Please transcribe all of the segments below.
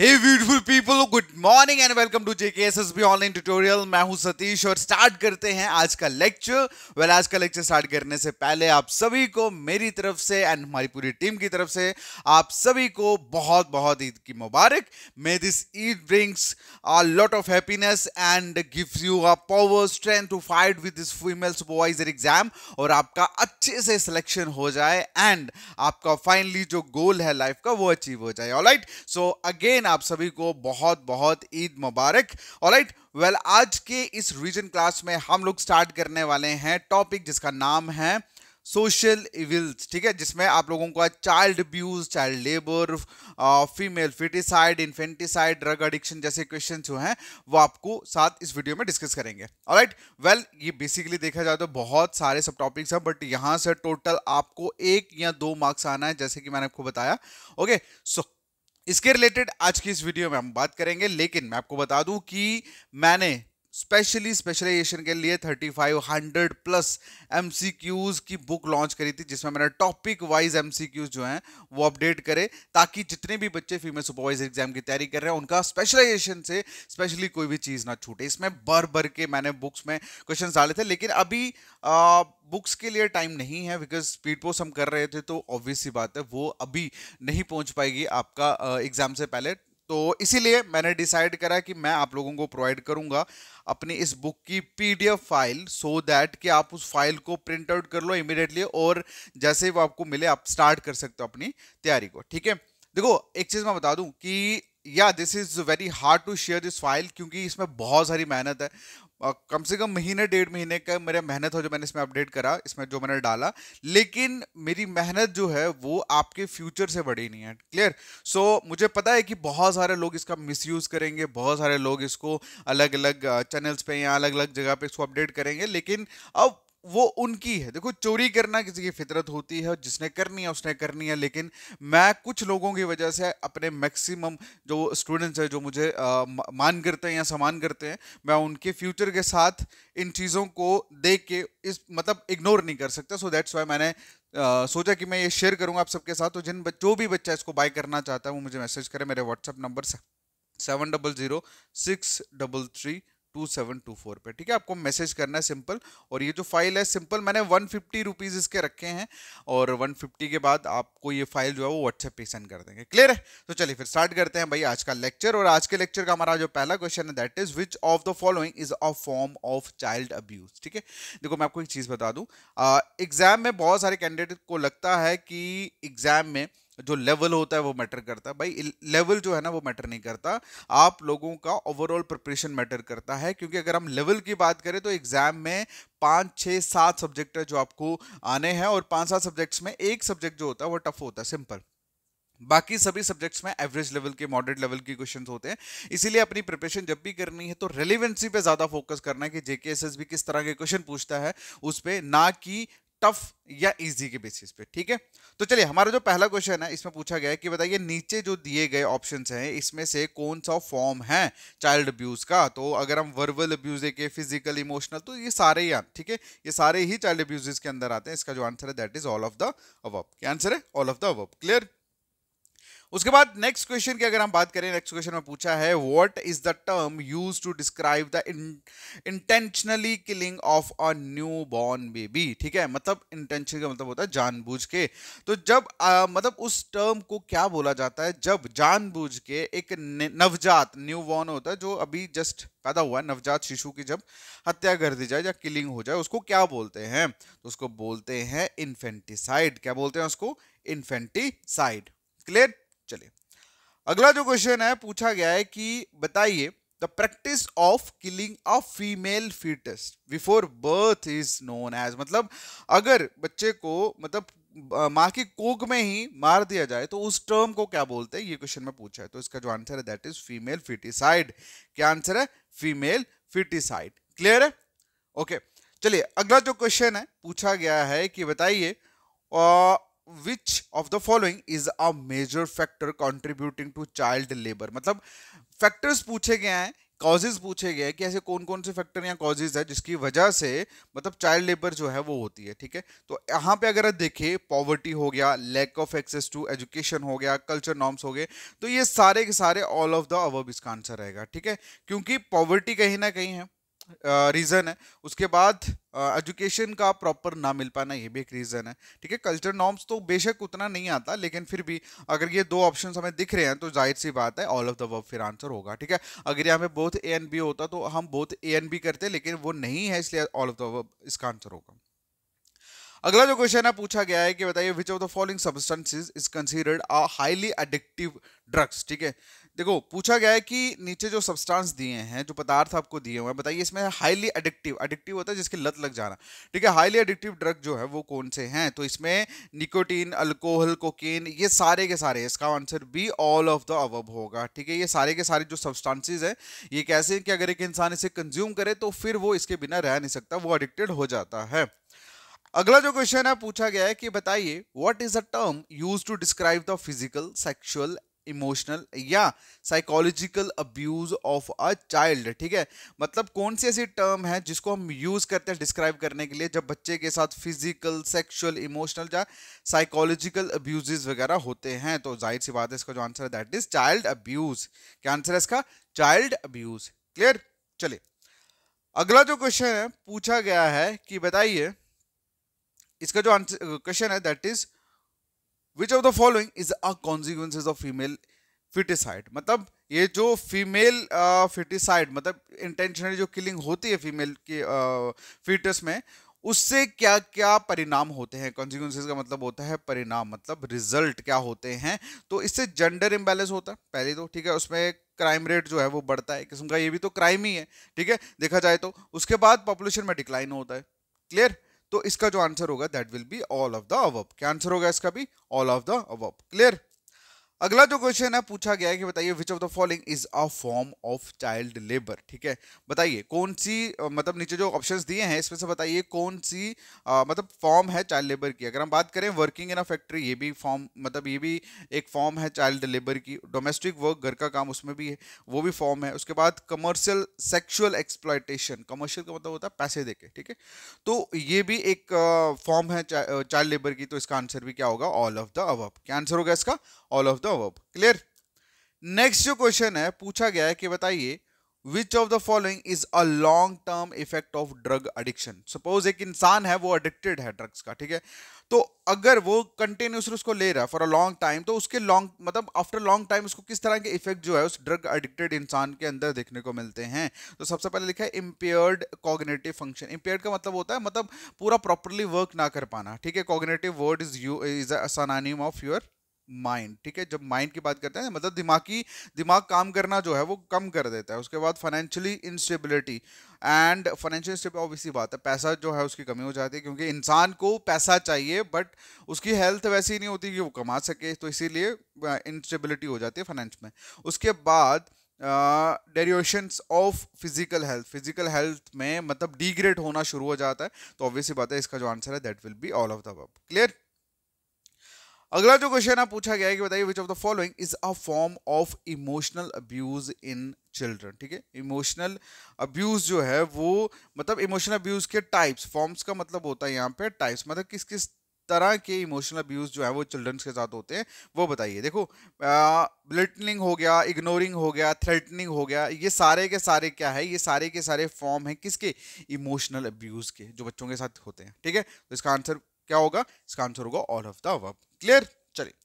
Hey beautiful people good morning and welcome to JK S S B online tutorial मैं हूं सतीश और start करते हैं आज का लेक्चर वेल आज का लेक्चर स्टार्ट करने से पहले आप सभी को मेरी तरफ से एंड हमारी पूरी टीम की तरफ से आप सभी को बहुत बहुत ईद की मुबारक may this Eid brings a lot of happiness and gives you a power strength to fight with this female supervisor exam और आपका अच्छे से सिलेक्शन हो जाए एंड आपका फाइनली जो गोल है लाइफ का वो अचीव हो जाए ऑलराइट सो अगेन अगेन आप सभी को बहुत बहुत ईद मुबारक और राइट वेल आज के इस रीजन क्लास में हम लोग स्टार्ट करने वाले हैं टॉपिक जिसका नाम है सोशल इविल्स ठीक है जिसमें आप लोगों का child abuse child labour female foeticide infanticide drug addiction जैसे क्वेश्चन जो हैं वो आपको साथ इस वीडियो में डिस्कस करेंगे और राइट वेल ये बेसिकली देखा जाए तो बहुत सारे सब टॉपिक्स हैं बट यहाँ से टोटल आपको एक या दो मार्क्स आना है जैसे कि मैंने आपको बताया ओके okay, सो so, इसके रिलेटेड आज की इस वीडियो में हम बात करेंगे लेकिन मैं आपको बता दूं कि मैंने स्पेशली स्पेशलाइजेशन के लिए 3500 प्लस एम की बुक लॉन्च करी थी जिसमें मैंने टॉपिक वाइज एम जो हैं वो अपडेट करे ताकि जितने भी बच्चे फीमेल सुपरवाइजर एग्जाम की तैयारी कर रहे हैं उनका स्पेशलाइजेशन से स्पेशली कोई भी चीज़ ना छूटे इसमें भर भर के मैंने बुक्स में क्वेश्चन डाले थे लेकिन अभी आ, बुक्स के लिए टाइम नहीं है बिकॉज स्पीड पोस्ट हम कर रहे थे तो ऑब्वियस ही बात है वो अभी नहीं पहुँच पाएगी आपका एग्जाम से पहले तो इसीलिए मैंने डिसाइड करा कि मैं आप लोगों को प्रोवाइड करूंगा अपनी इस बुक की पीडीएफ फाइल सो दैट कि आप उस फाइल को प्रिंट आउट कर लो इमिडिएटली और जैसे वो आपको मिले आप स्टार्ट कर सकते हो अपनी तैयारी को ठीक है देखो एक चीज़ मैं बता दूं कि या this is very hard to share this file क्योंकि इसमें बहुत सारी मेहनत है कम से कम महीने डेढ़ महीने का मेरा मेहनत हो जो मैंने इसमें अपडेट करा इसमें जो मैंने डाला लेकिन मेरी मेहनत जो है वो आपके फ्यूचर से बड़ी नहीं है क्लियर सो so, मुझे पता है कि बहुत सारे लोग इसका मिसयूज़ करेंगे बहुत सारे लोग इसको अलग अलग चैनल्स पे या अलग अलग जगह पे इसको अपडेट करेंगे लेकिन अब वो उनकी है देखो चोरी करना किसी की फितरत होती है जिसने करनी है उसने करनी है लेकिन मैं कुछ लोगों की वजह से अपने मैक्सिमम जो स्टूडेंट्स हैं जो मुझे आ, मान करते हैं या सम्मान करते हैं मैं उनके फ्यूचर के साथ इन चीज़ों को देख के इस मतलब इग्नोर नहीं कर सकता सो दैट्स वाई मैंने आ, सोचा कि मैं ये शेयर करूँगा आप सबके साथ तो जिन जो भी बच्चा इसको बाय करना चाहता है वो मुझे मैसेज करें मेरे WhatsApp number seven double zero six double three two seven two four पे ठीक है आपको मैसेज करना है सिंपल और ये जो फाइल है सिंपल मैंने वन फिफ्टी रुपीज़ इसके रखे हैं और वन फिफ्टी के बाद आपको ये फाइल जो है वो व्हाट्सएप पे सेंड कर देंगे क्लियर है तो चलिए फिर स्टार्ट करते हैं भाई आज का लेक्चर और आज के लेक्चर का हमारा जो पहला क्वेश्चन है that is which of the following is a form of child abuse ठीक है देखो मैं आपको एक चीज़ बता दूँ एग्जाम में बहुत सारे कैंडिडेट को लगता है कि एग्जाम में जो लेवल होता है वो मैटर करता है भाई लेवल जो है ना वो मैटर नहीं करता आप लोगों का ओवरऑल प्रिपरेशन मैटर करता है क्योंकि अगर हम लेवल की बात करें तो एग्जाम में पाँच छः सात सब्जेक्ट जो आपको आने हैं और पाँच सात सब्जेक्ट्स में एक सब्जेक्ट जो होता है वो टफ होता है सिंपल बाकी सभी सब्जेक्ट्स में एवरेज लेवल के मॉडरेट लेवल के क्वेश्चंस होते हैं इसीलिए अपनी प्रिपरेशन जब भी करनी है तो रेलिवेंसी पे ज़्यादा फोकस करना है कि जेके एस किस तरह के क्वेश्चन पूछता है उस पर ना कि टफ या इजी के बेसिस पे ठीक है तो चलिए हमारा जो पहला क्वेश्चन है इसमें पूछा गया है कि बताइए नीचे जो दिए गए ऑप्शंस हैं इसमें से कौन सा फॉर्म है चाइल्ड अब्यूज का तो अगर हम वर्बल अब्यूज देखें फिजिकल इमोशनल तो ये सारे ही ठीक है ये सारे ही चाइल्ड अब्यूज के अंदर आते हैं इसका जो आंसर है that is all of the above क्या आंसर है all of the above clear उसके बाद नेक्स्ट क्वेश्चन की अगर हम बात करें नेक्स्ट क्वेश्चन में पूछा है what is the term used to describe the intentionally killing of a new born baby ठीक है मतलब इंटेंशन का मतलब होता है जानबूझ के तो जब आ, मतलब उस टर्म को क्या बोला जाता है जब जानबूझ के एक नवजात न्यू बॉर्न होता है जो अभी जस्ट पैदा हुआ नवजात शिशु की जब हत्या कर दी जाए या किलिंग हो जाए उसको क्या बोलते हैं तो उसको बोलते हैं इन्फेंटिसाइड क्या बोलते हैं उसको इन्फेंटिसाइड क्लियर चलिए अगला जो क्वेश्चन है पूछा गया है कि बताइए the practice of killing a female foetus before birth is known as मतलब अगर बच्चे को मतलब माँ की कोक में ही मार दिया जाए तो उस टर्म को क्या बोलते हैं ये क्वेश्चन में पूछा है तो इसका जो आंसर है दैट इज फीमेल फिटिसाइड क्या आंसर है फीमेल फिटिसाइड क्लियर है ओके okay. चलिए अगला जो क्वेश्चन है पूछा गया है कि बताइए which of the following is a major factor contributing to child labour मतलब फैक्टर्स पूछे गए हैं कॉजेज पूछे गए हैं कि ऐसे कौन कौन से फैक्टर या कॉजेज है जिसकी वजह से मतलब चाइल्ड लेबर जो है वो होती है ठीक है तो यहाँ पे अगर देखें पॉवर्टी हो गया lack of access to education हो गया कल्चर नॉर्म्स हो गए तो ये सारे के सारे ऑल ऑफ द अवब इसका आंसर रहेगा ठीक है क्योंकि पॉवर्टी कहीं ना कहीं है रीज़न है उसके बाद एजुकेशन का प्रॉपर ना मिल पाना ये भी एक रीज़न है ठीक है कल्चर नॉर्म्स तो बेशक उतना नहीं आता लेकिन फिर भी अगर ये दो ऑप्शन हमें दिख रहे हैं तो जाहिर सी बात है ऑल ऑफ द वर्ब फिर आंसर होगा ठीक है अगर यहाँ पे बोथ ए एन बी होता तो हम बोथ ए एन बी करते लेकिन वो नहीं है इसलिए ऑल ऑफ द वर्ब इसका आंसर होगा अगला जो क्वेश्चन है पूछा गया है कि बताइए which of the following substances is considered a highly addictive drugs ठीक है देखो पूछा गया है कि नीचे जो सब्सटेंस दिए हैं जो पदार्थ आपको दिए हुए हैं बताइए इसमें हाईली एडिक्टिव एडिक्टिव होता है जिसकी लत लग जाना ठीक है हाईली एडिक्टिव ड्रग जो है वो कौन से हैं तो इसमें निकोटीन अल्कोहल कोकीन ये सारे के सारे इसका answer B all of the above होगा ठीक है ये सारे के सारे जो सब्सटांसिस हैं ये कैसे कि अगर एक इंसान इसे कंज्यूम करे तो फिर वो इसके बिना रह नहीं सकता वो एडिक्टेड हो जाता है अगला जो क्वेश्चन है पूछा गया है कि बताइए what is a term use to describe the physical sexual emotional या psychological abuse of a child ठीक है मतलब कौन सी ऐसी टर्म है जिसको हम यूज़ करते हैं डिस्क्राइब करने के लिए जब बच्चे के साथ फिजिकल सेक्सुअल इमोशनल या साइकोलॉजिकल अब्यूज वगैरह होते हैं तो जाहिर सी बात है इसका जो आंसर है दैट इज चाइल्ड अब्यूज क्या आंसर है इसका चाइल्ड अब्यूज क्लियर चलिए अगला जो क्वेश्चन है पूछा गया है कि बताइए इसका जो आंसर क्वेश्चन है that is which of the following is a consequences of female foeticide मतलब ये जो फीमेल फिटिसाइड uh, मतलब इंटेंशनली जो किलिंग होती है फीमेल के फिटस uh, में उससे क्या क्या परिणाम होते हैं कॉन्सिक्वेंसेज का मतलब होता है परिणाम मतलब रिजल्ट क्या होते हैं तो इससे जेंडर इम्बेलेंस होता है पहले तो ठीक है उसमें क्राइम रेट जो है वो बढ़ता है किस्म का ये भी तो क्राइम ही है ठीक है देखा जाए तो उसके बाद पॉपुलेशन में डिक्लाइन होता है क्लियर तो इसका जो आंसर होगा that will be all of the above क्या आंसर होगा इसका भी all of the above clear अगला जो क्वेश्चन है पूछा गया है कि बताइए which of the following is a form of child labour ठीक है बताइए कौन सी मतलब नीचे जो ऑप्शंस दिए हैं इसमें से बताइए कौन सी आ, मतलब फॉर्म है चाइल्ड लेबर की अगर हम बात करें वर्किंग इन अ फैक्ट्री ये भी फॉर्म मतलब ये भी एक फॉर्म है चाइल्ड लेबर की डोमेस्टिक वर्क घर का काम उसमें भी है वो भी फॉर्म है उसके बाद कमर्शियल सेक्शुअल एक्सप्लाइटेशन कमर्शियल का मतलब होता है पैसे देके ठीक है तो ये भी एक फॉर्म है चाइल्ड लेबर की तो इसका आंसर भी क्या होगा ऑल ऑफ द अब क्या आंसर होगा इसका all of the no above clear next जो क्वेश्चन है पूछा गया है कि बताइए which of the following is a long term effect of drug addiction suppose एक इंसान है वो एडिक्टेड है ड्रग्स का ठीक है तो अगर वो कंटिन्यूस उसको ले रहा है फॉर अ लॉन्ग टाइम तो उसके लॉन्ग मतलब आफ्टर लॉन्ग टाइम उसको किस तरह के इफेक्ट जो है उस ड्रग एडिक्टेड इंसान के अंदर देखने को मिलते हैं तो सबसे पहले लिखा है इम्पेयर्ड कॉग्नेटिव फंक्शन इम्पेयर्ड का मतलब होता है मतलब पूरा प्रॉपरली वर्क ना कर पाना ठीक है cognitive word is you is a of your mind ठीक है जब माइंड की बात करते हैं मतलब दिमाग की दिमाग काम करना जो है वो कम कर देता है उसके बाद financially instability and financial step obviously बात है पैसा जो है उसकी कमी हो जाती है क्योंकि इंसान को पैसा चाहिए बट उसकी हेल्थ वैसी नहीं होती कि वो कमा सके तो इसीलिए इंस्टेबिलिटी हो जाती है फाइनेंस में उसके बाद deteriorations of physical health physical health में मतलब डिग्रेड होना शुरू हो जाता है तो ऑब्वियसली बात है इसका जो आंसर है that will be all of the above clear अगला जो क्वेश्चन आप पूछा गया है कि बताइए which of the following is a form of emotional abuse in children ठीक है इमोशनल अब्यूज जो है वो मतलब इमोशनल अब्यूज के टाइप्स फॉर्म्स का मतलब होता है यहाँ पे टाइप्स मतलब किस किस तरह के इमोशनल अब्यूज जो है वो चिल्ड्रंस के साथ होते हैं वो बताइए देखो ब्लिटनिंग हो गया इग्नोरिंग हो गया थ्रेटनिंग हो गया ये सारे के सारे क्या है ये सारे के सारे फॉर्म हैं किसके इमोशनल अब्यूज के जो बच्चों के साथ होते हैं ठीक है तो इसका आंसर क्या होगा इसका आंसर होगा all of the above clear चलिए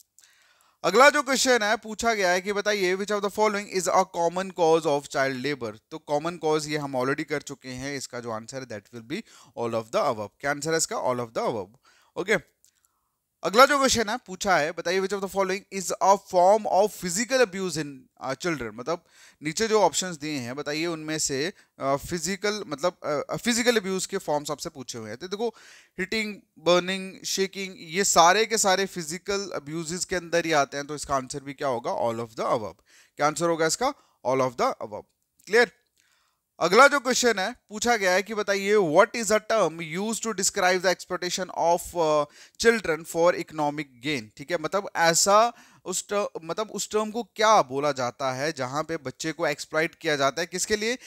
अगला जो क्वेश्चन है पूछा गया है कि बताइए which of the following is a common cause of child labour तो कॉमन कॉज ये हम ऑलरेडी कर चुके हैं इसका जो आंसर है that will be all of the above क्या आंसर है इसका all of the above okay अगला जो क्वेश्चन है पूछा है बताइए which of the following is a form of physical abuse in children मतलब नीचे जो ऑप्शंस दिए हैं बताइए उनमें से फिजिकल uh, मतलब फिजिकल uh, अब्यूज uh, के फॉर्म्स आपसे पूछे हुए हैं तो देखो हिटिंग बर्निंग शेकिंग ये सारे के सारे फिजिकल अब्यूज के अंदर ही आते हैं तो इसका आंसर भी क्या होगा ऑल ऑफ द अवब क्या आंसर होगा इसका all of the above clear अगला जो क्वेश्चन है पूछा गया है कि बताइए what is a term use to describe the expectation of children for economic gain ठीक है मतलब ऐसा उस टर्म मतलब उस टर्म को क्या बोला जाता है जहां पे बच्चे को एक्सप्लाइट किया जाता है किसके लिए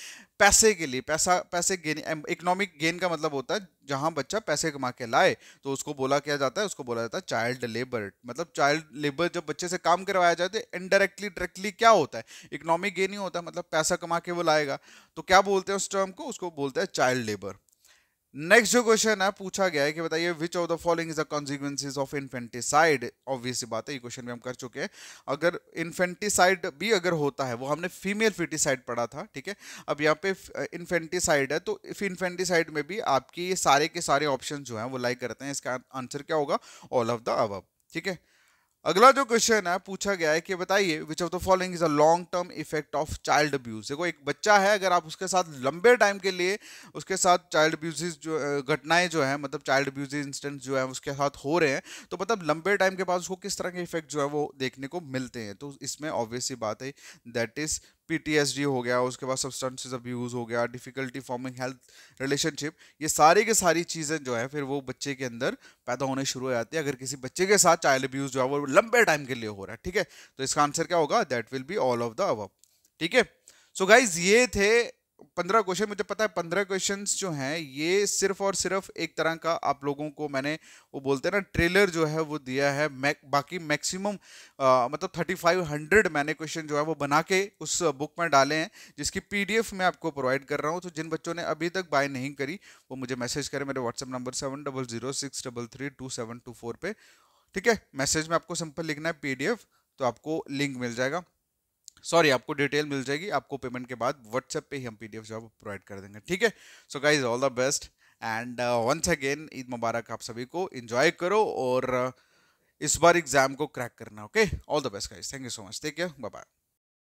पैसे के लिए पैसा पैसे गेन इकोनॉमिक गेन का मतलब होता है जहां बच्चा पैसे कमा के लाए तो उसको बोला क्या जाता है उसको बोला जाता है चाइल्ड लेबर मतलब चाइल्ड लेबर जब बच्चे से काम करवाया जाए तो इनडायरेक्टली डायरेक्टली क्या होता है इकोनॉमिक गेन ही होता है मतलब पैसा कमा के वो लाएगा तो क्या बोलते हैं उस टर्म को उसको बोलते हैं चाइल्ड लेबर नेक्स्ट जो क्वेश्चन है पूछा गया है कि बताइए which of the following is the consequences of infanticide obvious बात है ये क्वेश्चन भी हम कर चुके हैं अगर इन्फेंटिसाइड भी अगर होता है वो हमने फीमेल फिटिसाइड पढ़ा था ठीक है अब यहाँ पे इन्फेंटिसाइड है तो इफ इन्फेंटिसाइड में भी आपकी ये सारे के सारे ऑप्शन जो हैं वो लाइक करते हैं इसका आंसर क्या होगा ऑल ऑफ द अब ठीक है अगला जो क्वेश्चन है पूछा गया है कि बताइए which of the following is a long term effect of child abuse देखो एक बच्चा है अगर आप उसके साथ लंबे टाइम के लिए उसके साथ चाइल्ड अब्यूज जो घटनाएं जो है मतलब चाइल्ड अब्यूज इंस्टेंट जो है उसके साथ हो रहे हैं तो मतलब लंबे टाइम के बाद उसको किस तरह के इफेक्ट जो है वो देखने को मिलते हैं तो इसमें ऑब्वियसली बात है दैट इज पीटीएसडी हो गया उसके बाद सब्सटेंसेस अब्यूज़ हो गया डिफ़िकल्टी फॉर्मिंग हेल्थ रिलेशनशिप ये सारी के सारी चीज़ें जो है फिर वो बच्चे के अंदर पैदा होने शुरू हो जाती है अगर किसी बच्चे के साथ चाइल्ड अब्यूज़ जो है वो लंबे टाइम के लिए हो रहा है ठीक है तो इसका आंसर क्या होगा that will be all of the above ठीक है सो गाइज ये थे पंद्रह क्वेश्चन मुझे पता है पंद्रह क्वेश्चन जो हैं ये सिर्फ और सिर्फ एक तरह का आप लोगों को मैंने वो बोलते हैं ना ट्रेलर जो है वो दिया है मैक, बाकी मैक्सिमम मतलब थर्टी फाइव हंड्रेड मैंने क्वेश्चन जो है वो बना के उस बुक में डाले हैं जिसकी पीडीएफ मैं आपको प्रोवाइड कर रहा हूँ तो जिन बच्चों ने अभी तक बाय नहीं करी वो मुझे मैसेज करें मेरे WhatsApp number seven double zero six double three two seven two four पे ठीक है मैसेज में आपको सिंपल लिखना है पीडीएफ तो आपको लिंक मिल जाएगा सॉरी आपको डिटेल मिल जाएगी आपको पेमेंट के बाद व्हाट्सएप पे ही हम पीडीएफ जो प्रोवाइड कर देंगे ठीक है so guys all the best and once again Eid मुबारक आप सभी को इन्जॉय करो और uh, इस बार एग्जाम को क्रैक करना okay all the best guys thank you so much take है बाय